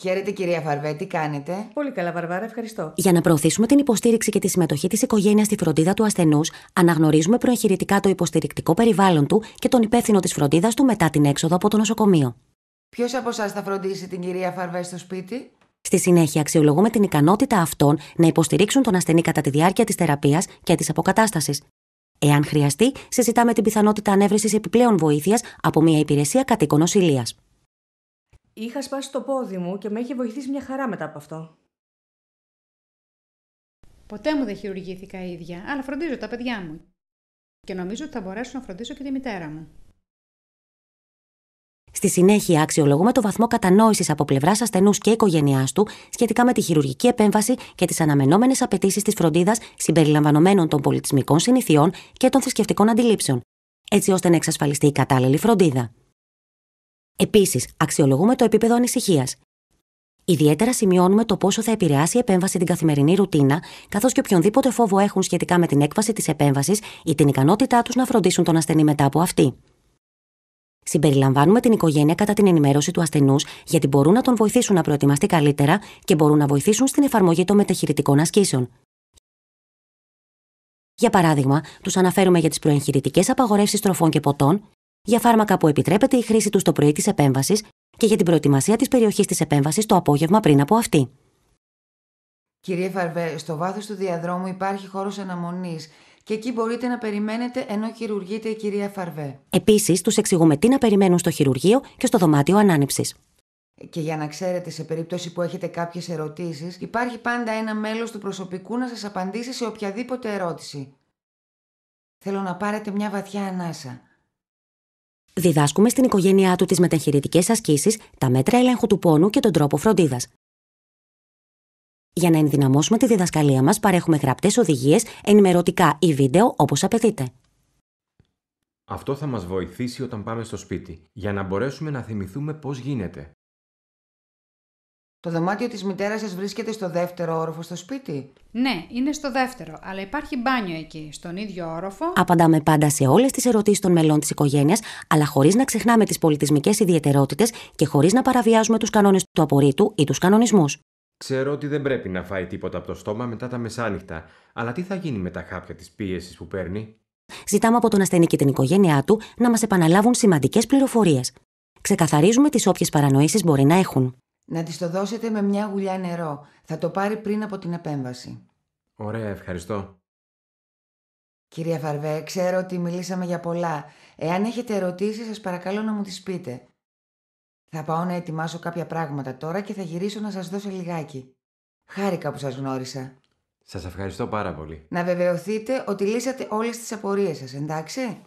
Χαίρετε κυρία Βαρβέ, τι κάνετε. Πολύ καλά, Βαρβάρα, ευχαριστώ. Για να προωθήσουμε την υποστήριξη και τη συμμετοχή της οικογένειας στη φροντίδα του ασθενούς, αναγνωρίζουμε προεγχειρητικά το υποστηρικτικό περιβάλλον του και τον υπεύθυνο της φροντίδας του μετά την έξοδο από το νοσοκομείο. Ποιος από εσάς θα φροντίσει την κυρία Φαρβέ στο σπίτι. Στη συνέχεια, αξιολογούμε την ικανότητα αυτών να υποστηρίξουν τον ασθενή κατά τη διάρκεια της θεραπείας και της αποκατάστασης. Εάν χρειαστεί, συζητάμε την πιθανότητα ανέβρεσης επιπλέον βοήθειας από μια υπηρεσία κατοίκων νοσηλείας. Είχα σπάσει το πόδι μου και με είχε βοηθήσει μια χαρά μετά από αυτό. Ποτέ μου δεν χειρουργήθηκα ίδια, αλλά φροντίζω τα παιδιά μου. Και νομίζω ότι θα μπορέσω να φροντίσω και τη μητέρα μου. Στη συνέχεια, αξιολογούμε το βαθμό κατανόησης από πλευράς ασθενούς και οικογένειάς του σχετικά με τη χειρουργική επέμβαση και τις αναμενόμενες απαιτήσεις της φροντίδας συμπεριλαμβανομένων των πολιτισμικών συνηθειών και των θρησκευτικών αντιλήψεων, έτσι ώστε να εξασφαλιστεί η κατάλληλη φροντίδα. Επίσης, αξιολογούμε το επίπεδο ανησυχίας. Ιδιαίτερα σημειώνουμε το πόσο θα επηρεάσει η επέμβαση την καθημερινή ρουτίνα, καθώς και οποιονδήποτε φόβο έχουν σχετικά με την έκβαση της επέμβασης ή την ικανότητά τους να φροντίσουν τον ασθενή μετά από αυτή. Συμπεριλαμβάνουμε την οικογένεια κατά την ενημέρωση του ασθενούς, γιατί μπορούν να τον βοηθήσουν να προετοιμαστεί καλύτερα και μπορούν να βοηθήσουν στην εφαρμογή των μεταχειρητικών ασκήσεων. Για παράδειγμα, τους αναφέρουμε για τις προεγχειρητικές απαγορεύσεις τροφών και ποτών, για φάρμακα που επιτρέπεται η χρήση του το πρωί της επέμβασης και για την προετοιμασία της περιοχής της επέμβασης το απόγευμα πριν από αυτή. Κυρία Φαρβέ, στο βάθος του διαδρόμου υπάρχει χώρος αναμονής και εκεί μπορείτε να περιμένετε ενώ χειρουργείται η κυρία Φαρβέ. Επίσης, τους εξηγούμε τι να περιμένουν στο χειρουργείο και στο δωμάτιο ανάνυψης. Και για να ξέρετε, σε περίπτωση που έχετε κάποιες ερωτήσεις, υπάρχει πάντα ένα μέλος του προσωπικού να σας απαντήσει σε οποιαδήποτε ερώτηση. Θέλω να πάρετε μια βαθιά ανάσα διδάσκουμε στην οικογένειά του τις μεταχειρητικές ασκήσεις, τα μέτρα ελέγχου του πόνου και τον τρόπο φροντίδας. Για να ενδυναμώσουμε τη διδασκαλία μας, παρέχουμε γραπτές οδηγίες, ενημερωτικά ή βίντεο όπως απαιτείται. Αυτό θα μας βοηθήσει όταν πάμε στο σπίτι, για να μπορέσουμε να θυμηθούμε πώς γίνεται. Το δωμάτιο της μητέρας σας βρίσκεται στο δεύτερο όροφο στο σπίτι. Ναι, είναι στο δεύτερο, αλλά υπάρχει μπάνιο εκεί, στον ίδιο όροφο. Απαντάμε πάντα σε όλες τις ερωτήσεις των μελών της οικογένειας, αλλά χωρίς να ξεχνάμε τις πολιτισμικές ιδιαιτερότητες και χωρίς να παραβιάζουμε τους κανόνες του απορρίτου ή τους κανονισμούς. Ξέρω ότι δεν πρέπει να φάει τίποτα από το στόμα μετά τα μεσάνυχτα, αλλά τι θα γίνει με τα χάπια της πίεσης που παίρνει. Ζητάμε από τον ασθενή και την οικογένειά του να μας επαναλάβουν σημαντικές πληροφορίες. Ξεκαθαρίζουμε τις όποιες παρανοήσεις μπορεί να έχουν. Να της το δώσετε με μια γουλιά νερό. Θα το πάρει πριν από την επέμβαση. Ωραία, ευχαριστώ. Κυρία Φαρβέ, ξέρω ότι μιλήσαμε για πολλά. Εάν έχετε ερωτήσεις, σας παρακαλώ να μου τις πείτε. Θα πάω να ετοιμάσω κάποια πράγματα τώρα και θα γυρίσω να σας δώσω λιγάκι. Χάρηκα που σας γνώρισα. Σας ευχαριστώ πάρα πολύ. Να βεβαιωθείτε ότι λύσατε όλες τις απορίες σας, εντάξει?